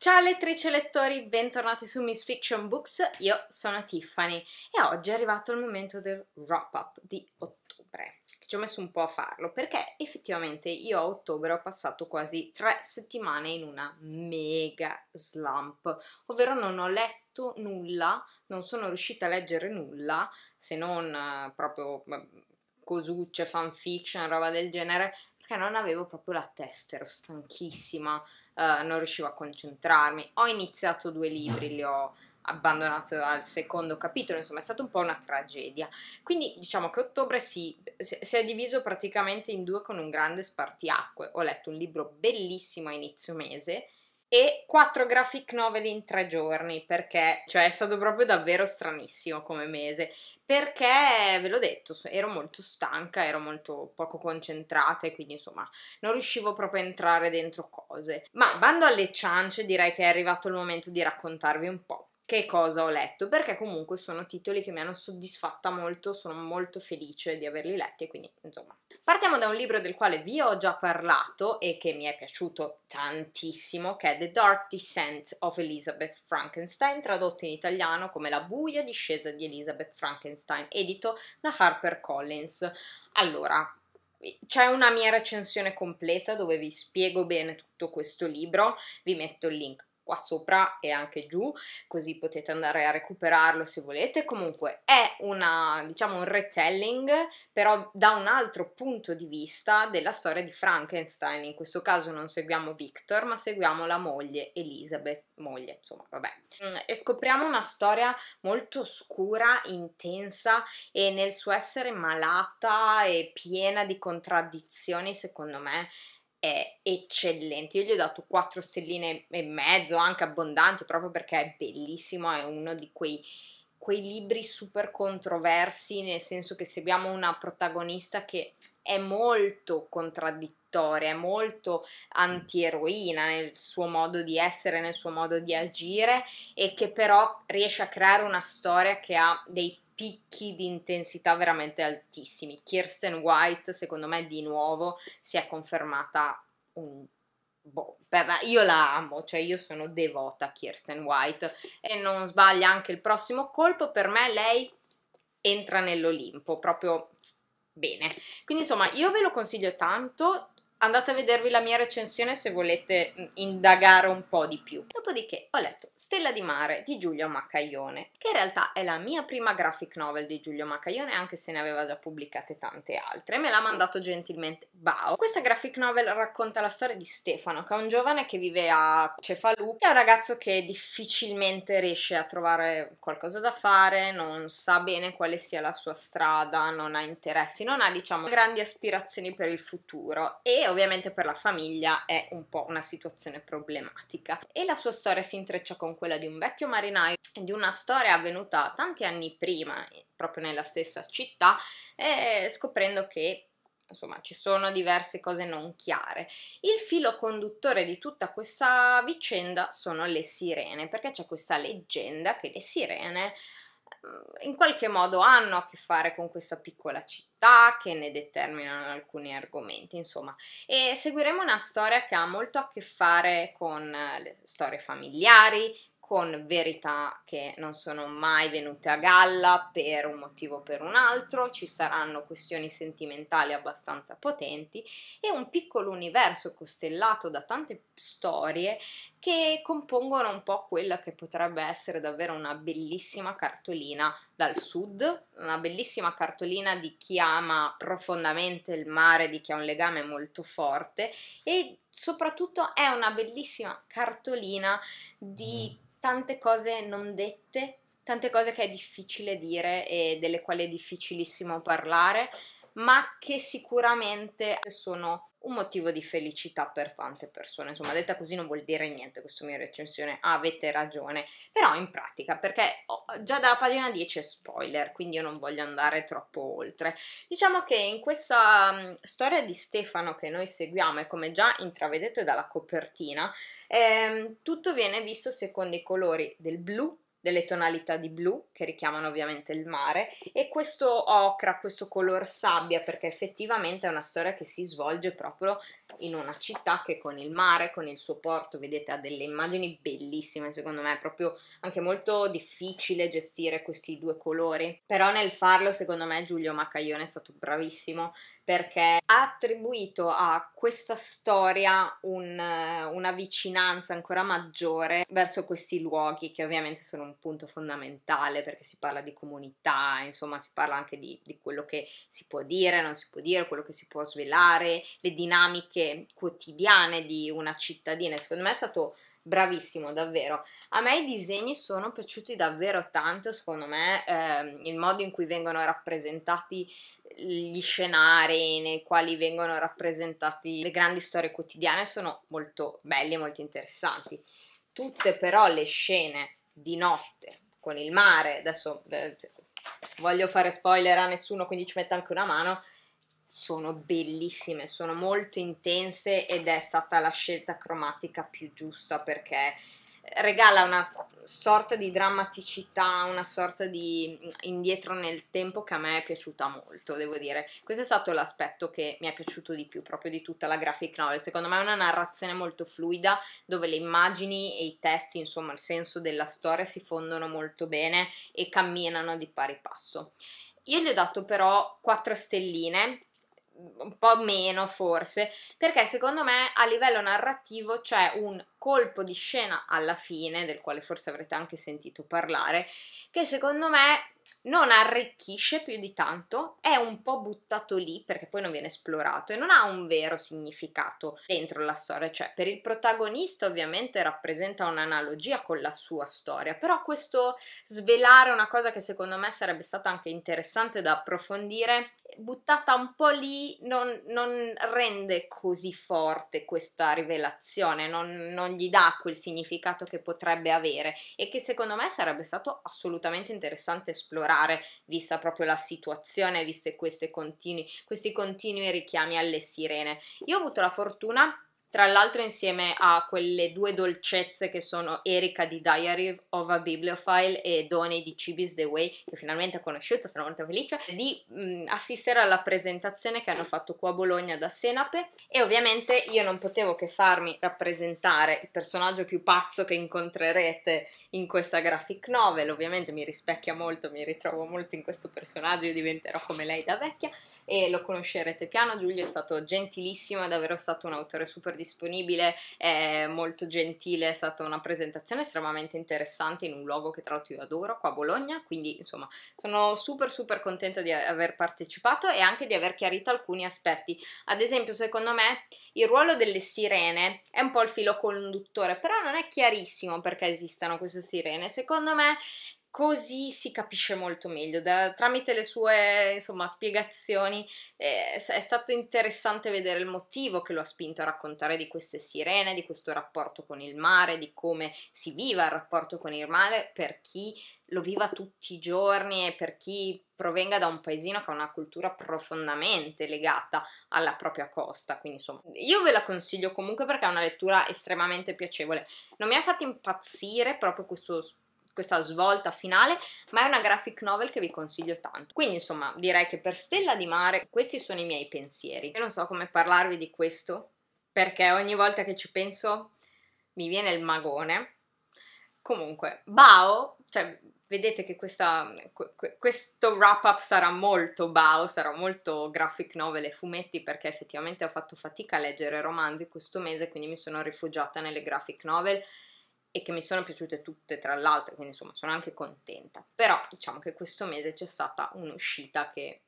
Ciao lettrici e lettori, bentornati su Miss Fiction Books, io sono Tiffany e oggi è arrivato il momento del wrap-up di ottobre. Ci ho messo un po' a farlo perché effettivamente io a ottobre ho passato quasi tre settimane in una mega slump, ovvero non ho letto nulla, non sono riuscita a leggere nulla se non eh, proprio mm, cosucce, fanfiction, roba del genere, perché non avevo proprio la testa, ero stanchissima eh, non riuscivo a concentrarmi. Ho iniziato due libri, li ho abbandonati al secondo capitolo, insomma è stata un po' una tragedia. Quindi diciamo che ottobre si, si, è diviso praticamente in due con un grande spartiacque. Ho letto un libro bellissimo a inizio mese e 4 graphic novel in 3 giorni perché cioè è stato proprio davvero stranissimo come mese perché ve l'ho detto ero molto stanca ero molto poco concentrata e quindi insomma non riuscivo proprio a entrare dentro cose ma bando alle ciance direi che è arrivato il momento di raccontarvi un po' che cosa ho letto, perché comunque sono titoli che mi hanno soddisfatta molto, sono molto felice di averli letti quindi insomma. Partiamo da un libro del quale vi ho già parlato e che mi è piaciuto tantissimo, che è The Dark Descent of Elizabeth Frankenstein, tradotto in italiano come La buia discesa di Elizabeth Frankenstein, edito da Harper Collins. Allora, c'è una mia recensione completa dove vi spiego bene tutto questo libro, vi metto il link qua sopra e anche giù, così potete andare a recuperarlo se volete. Comunque è una, diciamo, un retelling, però da un altro punto di vista della storia di Frankenstein. In questo caso non seguiamo Victor, ma seguiamo la moglie Elizabeth, moglie, insomma, vabbè. Mm, e scopriamo una storia molto scura, intensa e nel suo essere malata e piena di contraddizioni, secondo me è eccellente. Io gli ho dato 4 stelline e mezzo, anche abbondanti, proprio perché è bellissimo, è uno di quei, quei libri super controversi, nel senso che seguiamo una protagonista che è molto contraddittoria, è molto antieroina nel suo modo di essere, nel suo modo di agire e che però riesce a creare una storia che ha dei picchi di intensità veramente altissimi. Kirsten White, secondo me, di nuovo si è confermata un Boh, io la amo, cioè io sono devota a Kirsten White e non sbaglia anche il prossimo colpo, per me lei entra nell'Olimpo, proprio bene. Quindi insomma, io ve lo consiglio tanto, Andate a vedervi la mia recensione se volete indagare un po' di più. Dopodiché ho letto Stella di mare di Giulio Maccaione, che in realtà è la mia prima graphic novel di Giulio Maccaione, anche se ne aveva già pubblicate tante altre. Me l'ha mandato gentilmente Bao. Questa graphic novel racconta la storia di Stefano, che è un giovane che vive a Cefalù, è un ragazzo che difficilmente riesce a trovare qualcosa da fare, non sa bene quale sia la sua strada, non ha interessi, non ha diciamo grandi aspirazioni per il futuro e ovviamente per la famiglia è un po' una situazione problematica. E la sua storia si intreccia con quella di un vecchio marinaio di una storia avvenuta tanti anni prima, proprio nella stessa città, eh, scoprendo che insomma ci sono diverse cose non chiare. Il filo conduttore di tutta questa vicenda sono le sirene, perché c'è questa leggenda che le sirene Mm, in qualche modo hanno a che fare con questa piccola città che ne determinano alcuni argomenti, insomma, e seguiremo una storia che ha molto a che fare con eh, le storie familiari, con verità che non sono mai venute a galla per un motivo o per un altro, ci saranno questioni sentimentali abbastanza potenti e un piccolo universo costellato da tante storie che compongono un po' quella che potrebbe essere davvero una bellissima cartolina dal sud, una bellissima cartolina di chi ama profondamente il mare, di chi ha un legame molto forte e soprattutto è una bellissima cartolina di mm. tante cose non dette, tante cose che è difficile dire e delle quali è difficilissimo parlare, ma che sicuramente sono un motivo di felicità per tante persone. Insomma, detta così non vuol dire niente questa mia recensione, ah, avete ragione, però in pratica, perché già dalla pagina 10 è spoiler, quindi io non voglio andare troppo oltre. Diciamo che in questa um, storia di Stefano che noi seguiamo e come già intravedete dalla copertina, ehm, tutto viene visto secondo i colori del blu, delle tonalità di blu che richiamano ovviamente il mare e questo ocra, questo color sabbia perché effettivamente è una storia che si svolge proprio in una città che con il mare, con il suo porto, vedete, ha delle immagini bellissime, secondo me è proprio anche molto difficile gestire questi due colori, però nel farlo secondo me Giulio Maccaione è stato bravissimo perché ha attribuito a questa storia un, eh, una vicinanza ancora maggiore verso questi luoghi che ovviamente sono un punto fondamentale perché si parla di comunità, insomma si parla anche di, di quello che si può dire, non si può dire, quello che si può svelare, le dinamiche anche quotidiane di una cittadina. Secondo me è stato bravissimo davvero. A me i disegni sono piaciuti davvero tanto, secondo me, ehm, il modo in cui vengono rappresentati gli scenari nei quali vengono rappresentati le grandi storie quotidiane sono molto belli e molto interessanti. Tutte però le scene di notte con il mare, adesso eh, voglio fare spoiler a nessuno, quindi ci metto anche una mano, sono bellissime, sono molto intense ed è stata la scelta cromatica più giusta perché regala una sorta di drammaticità, una sorta di indietro nel tempo che a me è piaciuta molto, devo dire. Questo è stato l'aspetto che mi è piaciuto di più, proprio di tutta la graphic novel. Secondo me è una narrazione molto fluida, dove le immagini e i testi, insomma il senso della storia si fondono molto bene e camminano di pari passo. Io gli ho dato però 4 stelline un po' meno forse, perché secondo me a livello narrativo c'è un colpo di scena alla fine, del quale forse avrete anche sentito parlare, che secondo me non arricchisce più di tanto, è un po' buttato lì perché poi non viene esplorato e non ha un vero significato dentro la storia, cioè per il protagonista ovviamente rappresenta un'analogia con la sua storia, però questo svelare una cosa che secondo me sarebbe stata anche interessante da approfondire buttata un po' lì non, non rende così forte questa rivelazione, non, non, gli dà quel significato che potrebbe avere e che secondo me sarebbe stato assolutamente interessante esplorare, vista proprio la situazione, viste questi continui richiami alle sirene. Io ho avuto la fortuna tra l'altro insieme a quelle due dolcezze che sono Erika di Diary of a Bibliophile e Donny di Cibis The Way, che finalmente ho conosciuto, sono molto felice, di mh, assistere alla presentazione che hanno fatto qua a Bologna da Senape e ovviamente io non potevo che farmi rappresentare il personaggio più pazzo che incontrerete in questa graphic novel, ovviamente mi rispecchia molto, mi ritrovo molto in questo personaggio, io diventerò come lei da vecchia e lo conoscerete piano, Giulio è stato gentilissimo è davvero stato un autore super disponibile, è molto gentile, è stata una presentazione estremamente interessante in un luogo che tra l'altro io adoro, qua a Bologna, quindi insomma sono super super contenta di aver partecipato e anche di aver chiarito alcuni aspetti. Ad esempio, secondo me, il ruolo delle sirene è un po' il filo conduttore, però non è chiarissimo perché esistano queste sirene. Secondo me così si capisce molto meglio da, tramite le sue insomma, spiegazioni eh, è stato interessante vedere il motivo che lo ha spinto a raccontare di queste sirene di questo rapporto con il mare di come si viva il rapporto con il mare per chi lo viva tutti i giorni e per chi provenga da un paesino che ha una cultura profondamente legata alla propria costa. Quindi, insomma, io ve la consiglio comunque perché è una lettura estremamente piacevole. Non mi ha fatto impazzire proprio questo questa svolta finale, ma è una graphic novel che vi consiglio tanto. Quindi insomma direi che per Stella di Mare questi sono i miei pensieri. Io non so come parlarvi di questo perché ogni volta che ci penso mi viene il magone. Comunque, Bao, cioè vedete che questa, questo wrap up sarà molto Bao, sarà molto graphic novel e fumetti perché effettivamente ho fatto fatica a leggere romanzi questo mese, quindi mi sono rifugiata nelle graphic novel e che mi sono piaciute tutte tra l'altro, quindi insomma sono anche contenta. Però diciamo che questo mese c'è stata un'uscita che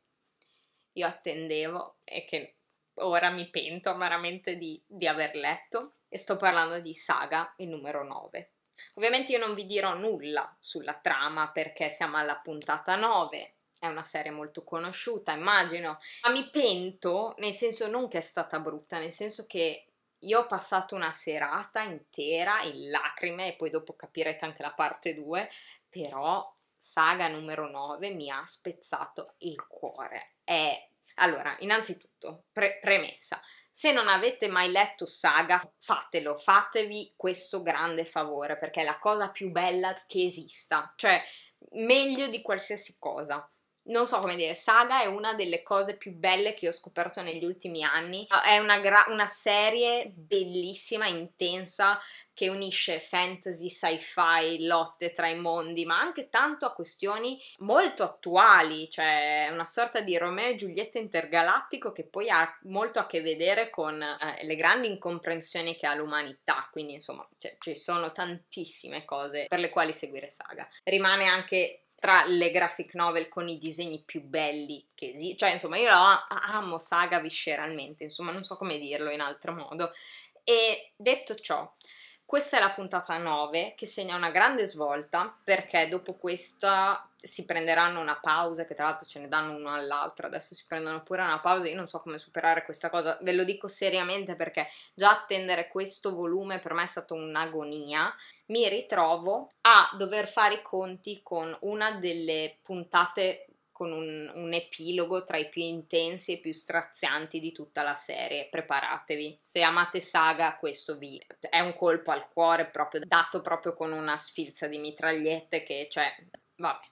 io attendevo e che ora mi pento amaramente di, di aver letto e sto parlando di Saga, il numero 9. Ovviamente io non vi dirò nulla sulla trama perché siamo alla puntata 9, è una serie molto conosciuta, immagino, ma mi pento, nel senso non che è stata brutta, nel senso che io ho passato una serata intera in lacrime e poi dopo capirete anche la parte 2, però saga numero 9 mi ha spezzato il cuore. È... Allora, innanzitutto, pre- premessa, se non avete mai letto saga, fatelo, fatevi questo grande favore perché è la cosa più bella che esista, cioè meglio di qualsiasi cosa non so come dire, Saga è una delle cose più belle che ho scoperto negli ultimi anni. È una, gra- una serie bellissima, intensa, che unisce fantasy, sci-fi, lotte tra i mondi, ma anche tanto a questioni molto attuali, cioè una sorta di Romeo e Giulietta intergalattico che poi ha molto a che vedere con eh, le grandi incomprensioni che ha l'umanità, quindi insomma cioè, ci sono tantissime cose per le quali seguire Saga. Rimane anche tra le graphic novel con i disegni più belli che esistono. cioè insomma io la amo saga visceralmente, insomma non so come dirlo in altro modo. E detto ciò, questa è la puntata 9 che segna una grande svolta perché dopo questa si prenderanno una pausa, che tra l'altro ce ne danno uno all'altro, adesso si prendono pure una pausa, io non so come superare questa cosa, ve lo dico seriamente perché già attendere questo volume per me è stata un'agonia, mi ritrovo a dover fare i conti con una delle puntate con un, un epilogo tra i più intensi e più strazianti di tutta la serie, preparatevi, se amate Saga questo vi è un colpo al cuore proprio dato proprio con una sfilza di mitragliette che cioè vabbè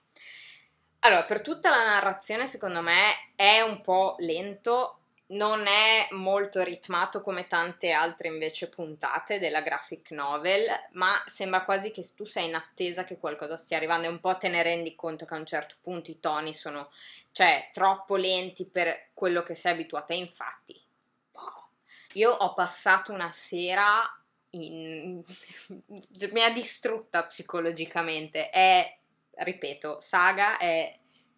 allora, per tutta la narrazione, secondo me, è un po' lento, non è molto ritmato come tante altre invece puntate della graphic novel, ma sembra quasi che tu sei in attesa che qualcosa stia arrivando e un po' te ne rendi conto che a un certo punto i toni sono, cioè, troppo lenti per quello che sei abituata. E infatti, boh, io ho passato una sera in... mi ha distrutta psicologicamente, è ripeto, Saga è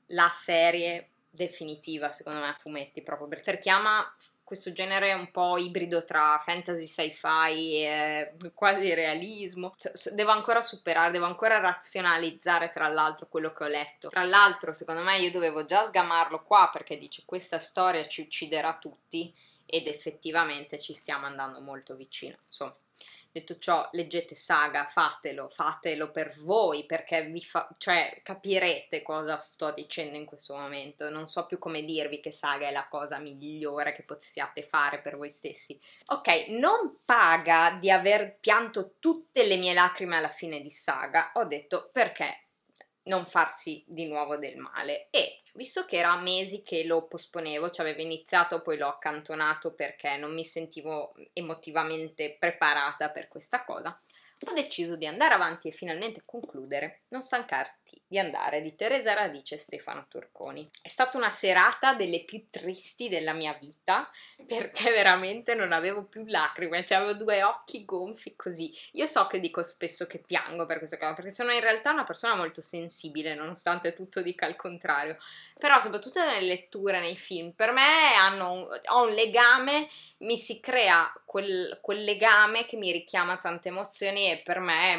la serie definitiva, secondo me, a fumetti, proprio perché ama questo genere un po' ibrido tra fantasy, sci-fi e quasi realismo. Cioè, devo ancora superare, devo ancora razionalizzare tra l'altro quello che ho letto. Tra l'altro, secondo me, io dovevo già sgamarlo qua perché dice questa storia ci ucciderà tutti ed effettivamente ci stiamo andando molto vicino. Insomma, Detto ciò, leggete Saga, fatelo, fatelo per voi perché vi fa, cioè, capirete cosa sto dicendo in questo momento. Non so più come dirvi che Saga è la cosa migliore che possiate fare per voi stessi. Ok, non paga di aver pianto tutte le mie lacrime alla fine di Saga. Ho detto perché non farsi di nuovo del male e visto che era mesi che lo posponevo, cioè avevo iniziato poi l'ho accantonato perché non mi sentivo emotivamente preparata per questa cosa, ho deciso di andare avanti e finalmente concludere, non stancarti Smetti di andare di Teresa Radice e Stefano Turconi. È stata una serata delle più tristi della mia vita perché veramente non avevo più lacrime, cioè avevo due occhi gonfi così. Io so che dico spesso che piango per questo caso, perché sono in realtà una persona molto sensibile, nonostante tutto dica il contrario. Però soprattutto nelle letture, nei film, per me hanno, ho un legame, mi si crea quel, quel legame che mi richiama tante emozioni e per me è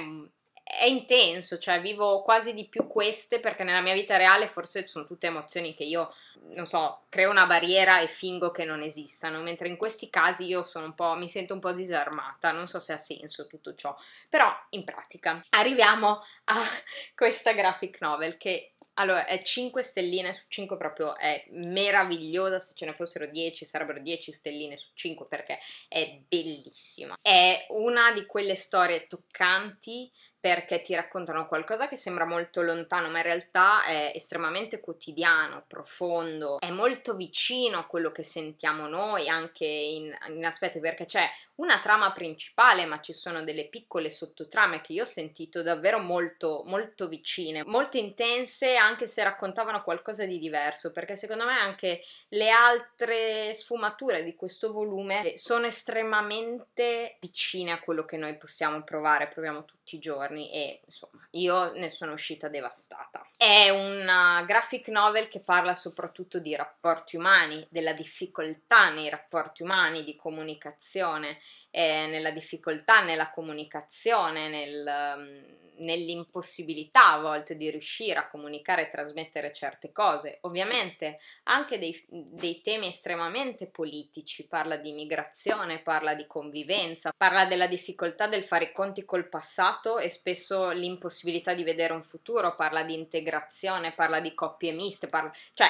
è intenso, cioè vivo quasi di più queste perché nella mia vita reale forse sono tutte emozioni che io, non so, creo una barriera e fingo che non esistano, mentre in questi casi io sono un po', mi sento un po' disarmata, non so se ha senso tutto ciò, però in pratica arriviamo a questa graphic novel che allora, è 5 stelline su 5 proprio è meravigliosa, se ce ne fossero 10 sarebbero 10 stelline su 5 perché è bellissima. È una di quelle storie toccanti perché ti raccontano qualcosa che sembra molto lontano, ma in realtà è estremamente quotidiano, profondo, è molto vicino a quello che sentiamo noi anche in, in aspetti, perché c'è una trama principale, ma ci sono delle piccole sottotrame che io ho sentito davvero molto, molto vicine, molto intense, anche se raccontavano qualcosa di diverso, perché secondo me anche le altre sfumature di questo volume eh, sono estremamente vicine a quello che noi possiamo provare, proviamo tutti i giorni e insomma io ne sono uscita devastata. È una graphic novel che parla soprattutto di rapporti umani, della difficoltà nei rapporti umani, di comunicazione, eh, nella difficoltà, nella comunicazione, nel, mm, nell'impossibilità a volte di riuscire a comunicare e trasmettere certe cose. Ovviamente anche dei, dei temi estremamente politici, parla di immigrazione, parla di convivenza, parla della difficoltà del fare i conti col passato e spesso l'impossibilità di vedere un futuro, parla di integrazione, parla di coppie miste, parla... cioè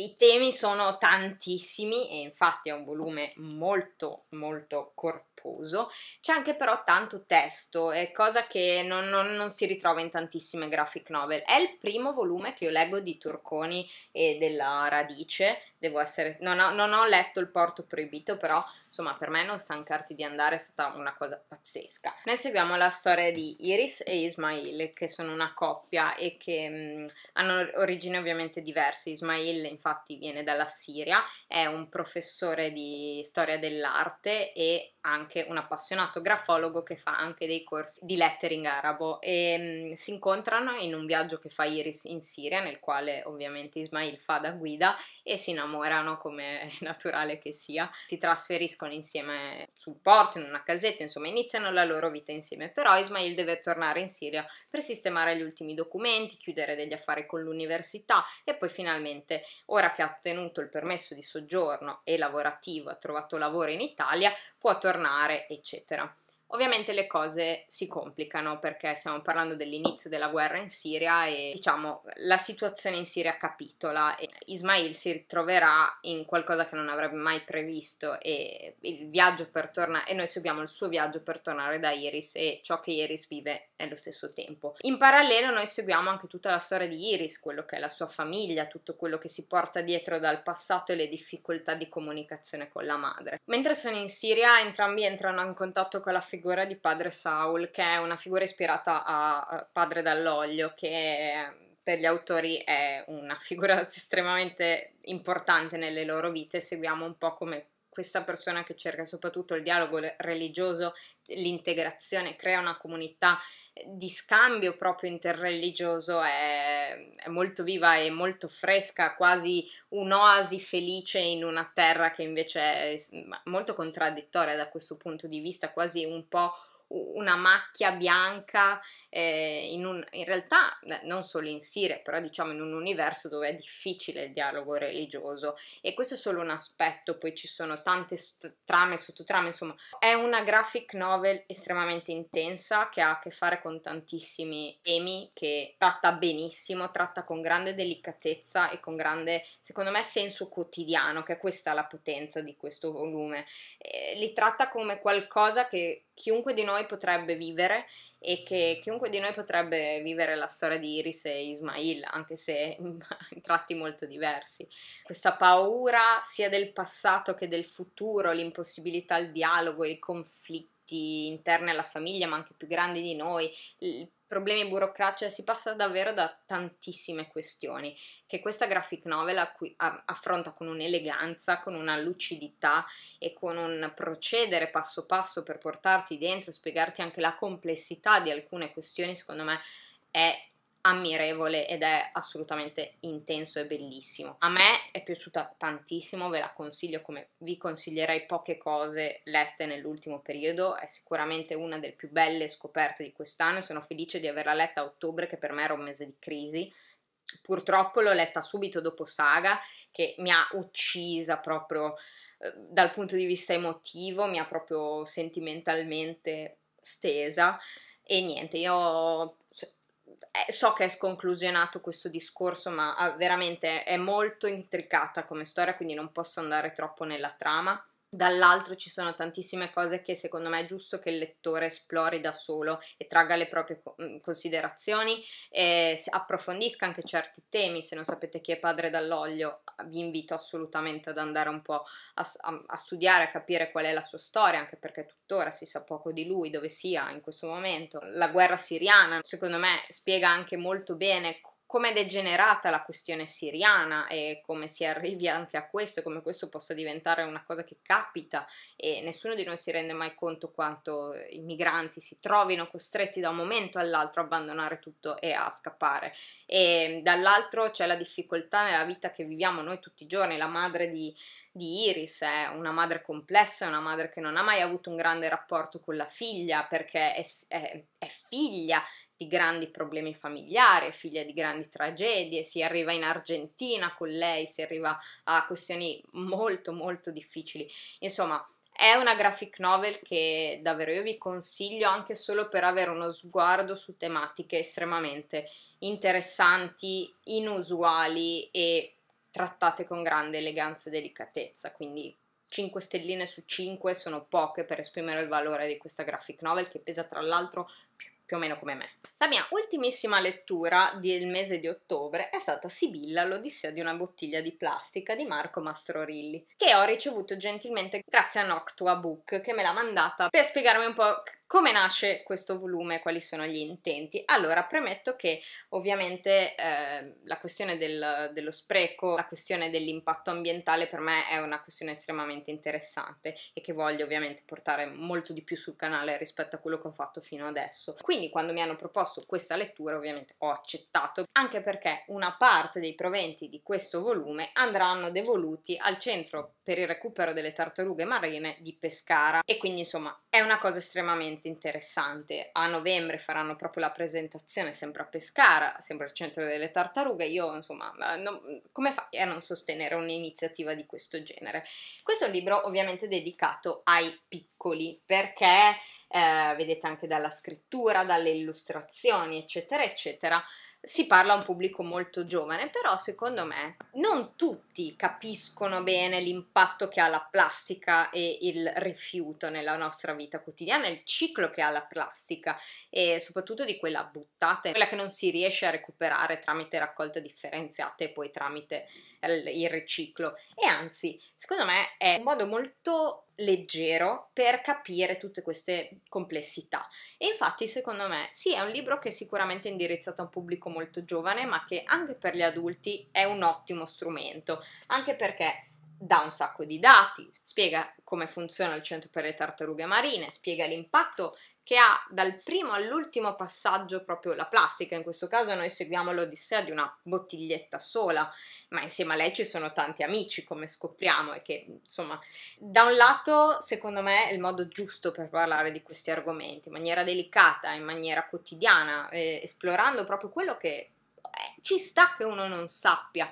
i temi sono tantissimi e infatti è un volume molto molto corposo, c'è anche però tanto testo, è cosa che non, non, non, si ritrova in tantissime graphic novel. È il primo volume che io leggo di Turconi e della Radice, devo essere, non ho, non ho letto Il Porto Proibito però Insomma, per me non stancarti di andare è stata una cosa pazzesca. Noi seguiamo la storia di Iris e Ismail, che sono una coppia e che mh, hanno origini ovviamente diverse. Ismail, infatti, viene dalla Siria, è un professore di storia dell'arte e anche un appassionato grafologo che fa anche dei corsi di lettering arabo e mh, mm, si incontrano in un viaggio che fa Iris in Siria nel quale ovviamente Ismail fa da guida e si innamorano come è naturale che sia. Si trasferiscono insieme sul porto, in una casetta, insomma iniziano la loro vita insieme, però Ismail deve tornare in Siria per sistemare gli ultimi documenti, chiudere degli affari con l'università e poi finalmente, ora che ha ottenuto il permesso di soggiorno e lavorativo, ha trovato lavoro in Italia, può tornare aggiornare, eccetera. Ovviamente le cose si complicano perché stiamo parlando dell'inizio della guerra in Siria e diciamo la situazione in Siria capitola e Ismail si ritroverà in qualcosa che non avrebbe mai previsto e, il viaggio per torna- e noi seguiamo il suo viaggio per tornare da Iris e ciò che Iris vive nello stesso tempo. In parallelo noi seguiamo anche tutta la storia di Iris, quello che è la sua famiglia, tutto quello che si porta dietro dal passato e le difficoltà di comunicazione con la madre. Mentre sono in Siria entrambi entrano in contatto con la famiglia figura di padre Saul, che è una figura ispirata a eh, Padre dall'olio, che ehm, per gli autori è una figura estremamente importante nelle loro vite. Seguiamo un po' come questa persona che cerca soprattutto il dialogo religioso, l'integrazione, crea una comunità di scambio proprio interreligioso è, è, molto viva e molto fresca, quasi un'oasi felice in una terra che invece è molto contraddittoria da questo punto di vista, quasi un po' una macchia bianca eh, in, un, in, realtà non solo in Siria, però diciamo in un universo dove è difficile il dialogo religioso e questo è solo un aspetto, poi ci sono tante st- trame, sottotrame, insomma è una graphic novel estremamente intensa che ha a che fare con tantissimi temi che tratta benissimo, tratta con grande delicatezza e con grande, secondo me, senso quotidiano, che è questa la potenza di questo volume. Eh, li tratta come qualcosa che chiunque di noi potrebbe vivere e che chiunque di noi potrebbe vivere la storia di Iris e Ismail, anche se in tratti molto diversi. Questa paura sia del passato che del futuro, l'impossibilità al dialogo, i conflitti interni alla famiglia, ma anche più grandi di noi, il problemi burocratici, cioè si passa davvero da tantissime questioni che questa graphic novel affronta con un'eleganza, con una lucidità e con un procedere passo passo per portarti dentro, spiegarti anche la complessità di alcune questioni, secondo me è ammirevole ed è assolutamente intenso e bellissimo. A me è piaciuta tantissimo, ve la consiglio come vi consiglierei poche cose lette nell'ultimo periodo, è sicuramente una delle più belle scoperte di quest'anno, sono felice di averla letta a ottobre che per me era un mese di crisi. Purtroppo l'ho letta subito dopo Saga che mi ha uccisa proprio eh, dal punto di vista emotivo, mi ha proprio sentimentalmente stesa e niente, io so che è sconclusionato questo discorso, ma ah, veramente è molto intricata come storia, quindi non posso andare troppo nella trama dall'altro ci sono tantissime cose che secondo me è giusto che il lettore esplori da solo e tragga le proprie mm, considerazioni e approfondisca anche certi temi. Se non sapete chi è padre dall'olio, vi invito assolutamente ad andare un po' a, a, a studiare, a capire qual è la sua storia, anche perché tuttora si sa poco di lui, dove sia in questo momento. La guerra siriana, secondo me, spiega anche molto bene come è degenerata la questione siriana e come si arrivi anche a questo, come questo possa diventare una cosa che capita e nessuno di noi si rende mai conto quanto i migranti si trovino costretti da un momento all'altro a abbandonare tutto e a scappare. E dall'altro c'è la difficoltà nella vita che viviamo noi tutti i giorni, la madre di, di Iris è eh, una madre complessa, una madre che non ha mai avuto un grande rapporto con la figlia perché è, è, è figlia di grandi problemi familiari, figlia di grandi tragedie, si arriva in Argentina con lei, si arriva a questioni molto molto difficili. Insomma, è una graphic novel che davvero io vi consiglio anche solo per avere uno sguardo su tematiche estremamente interessanti, inusuali e trattate con grande eleganza e delicatezza, quindi 5 stelline su 5 sono poche per esprimere il valore di questa graphic novel che pesa tra l'altro più o meno come me. La mia ultimissima lettura del mese di ottobre è stata Sibilla, l'Odissea di una bottiglia di plastica di Marco Mastrorilli, che ho ricevuto gentilmente grazie a Noctua Book che me l'ha mandata per spiegarmi un po' Come nasce questo volume? Quali sono gli intenti? Allora, premetto che ovviamente eh, la questione del, dello spreco, la questione dell'impatto ambientale per me è una questione estremamente interessante e che voglio ovviamente portare molto di più sul canale rispetto a quello che ho fatto fino adesso. Quindi quando mi hanno proposto questa lettura ovviamente ho accettato, anche perché una parte dei proventi di questo volume andranno devoluti al centro per il recupero delle tartarughe marine di Pescara e quindi insomma è una cosa estremamente interessante. A novembre faranno proprio la presentazione sempre a Pescara, sempre al centro delle tartarughe. Io, insomma, non, come fai a non sostenere un'iniziativa di questo genere? Questo è un libro ovviamente dedicato ai piccoli, perché eh, vedete anche dalla scrittura, dalle illustrazioni, eccetera, eccetera si parla a un pubblico molto giovane, però secondo me non tutti capiscono bene l'impatto che ha la plastica e il rifiuto nella nostra vita quotidiana, il ciclo che ha la plastica e soprattutto di quella buttata, quella che non si riesce a recuperare tramite raccolte differenziate e poi tramite il riciclo. E anzi, secondo me è un modo molto leggero per capire tutte queste complessità. E infatti, secondo me, sì, è un libro che è sicuramente indirizzato a un pubblico molto giovane, ma che anche per gli adulti è un ottimo strumento, anche perché dà un sacco di dati, spiega come funziona il centro per le tartarughe marine, spiega l'impatto che ha dal primo all'ultimo passaggio proprio la plastica, in questo caso noi seguiamo l'odissea di una bottiglietta sola, ma insieme a lei ci sono tanti amici come scopriamo e che insomma da un lato secondo me è il modo giusto per parlare di questi argomenti, in maniera delicata, in maniera quotidiana, eh, esplorando proprio quello che eh, ci sta che uno non sappia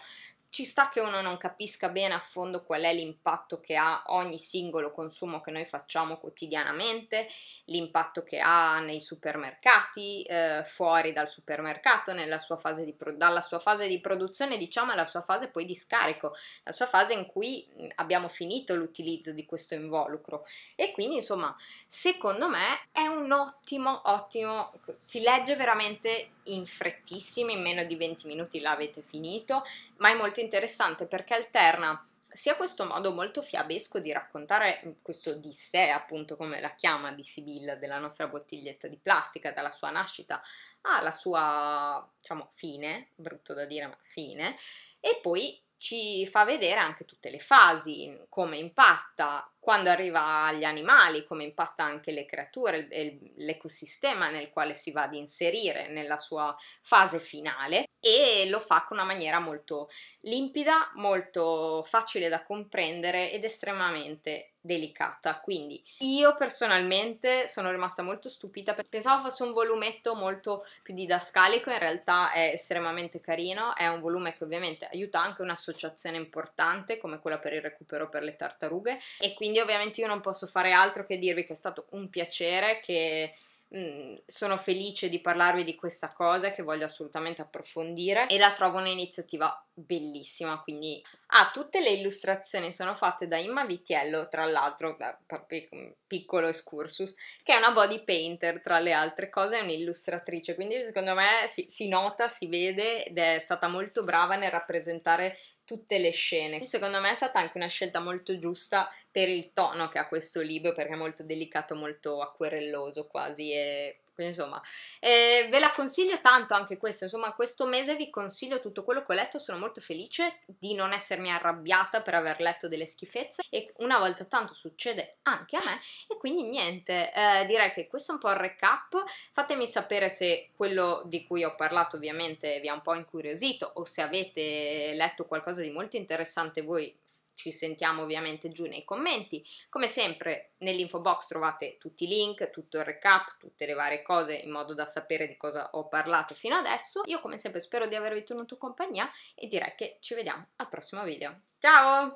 ci sta che uno non capisca bene a fondo qual è l'impatto che ha ogni singolo consumo che noi facciamo quotidianamente, l'impatto che ha nei supermercati, eh, fuori dal supermercato, sua di, dalla sua fase di produzione, diciamo, alla sua fase poi di scarico, la sua fase in cui mm, abbiamo finito l'utilizzo di questo involucro. E quindi, insomma, secondo me è un ottimo, ottimo, si legge veramente in frettissimi, in meno di 20 minuti l'avete finito, ma è molto interessante perché alterna sia questo modo molto fiabesco di raccontare questo di sé, appunto come la chiama di Sibilla, della nostra bottiglietta di plastica, dalla sua nascita alla sua, diciamo, fine, brutto da dire, ma fine, e poi ci fa vedere anche tutte le fasi, come impatta, quando arriva agli animali, come impatta anche le creature e l'ecosistema nel quale si va ad inserire nella sua fase finale e lo fa con una maniera molto limpida, molto facile da comprendere ed estremamente delicata. Quindi io personalmente sono rimasta molto stupita, pensavo fosse un volumetto molto più didascalico, in realtà è estremamente carino, è un volume che ovviamente aiuta anche un'associazione importante come quella per il recupero per le tartarughe e quindi quindi ovviamente io non posso fare altro che dirvi che è stato un piacere, che mh, sono felice di parlarvi di questa cosa che voglio assolutamente approfondire e la trovo un'iniziativa bellissima quindi ah tutte le illustrazioni sono fatte da Imma Vitiello tra l'altro piccolo excursus che è una body painter tra le altre cose è un'illustratrice quindi secondo me si, si nota si vede ed è stata molto brava nel rappresentare tutte le scene. Secondo me è stata anche una scelta molto giusta per il tono che ha questo libro, perché è molto delicato, molto acquerelloso quasi e quindi insomma, eh, ve la consiglio tanto anche questo, insomma questo mese vi consiglio tutto quello che ho letto, sono molto felice di non essermi arrabbiata per aver letto delle schifezze e una volta tanto succede anche a me e quindi niente, eh, direi che questo è un po' il recap, fatemi sapere se quello di cui ho parlato ovviamente vi ha un po' incuriosito o se avete letto qualcosa di molto interessante voi ci sentiamo ovviamente giù nei commenti. Come sempre nell'info box trovate tutti i link, tutto il recap, tutte le varie cose in modo da sapere di cosa ho parlato fino adesso. Io come sempre spero di avervi tenuto compagnia e direi che ci vediamo al prossimo video. Ciao!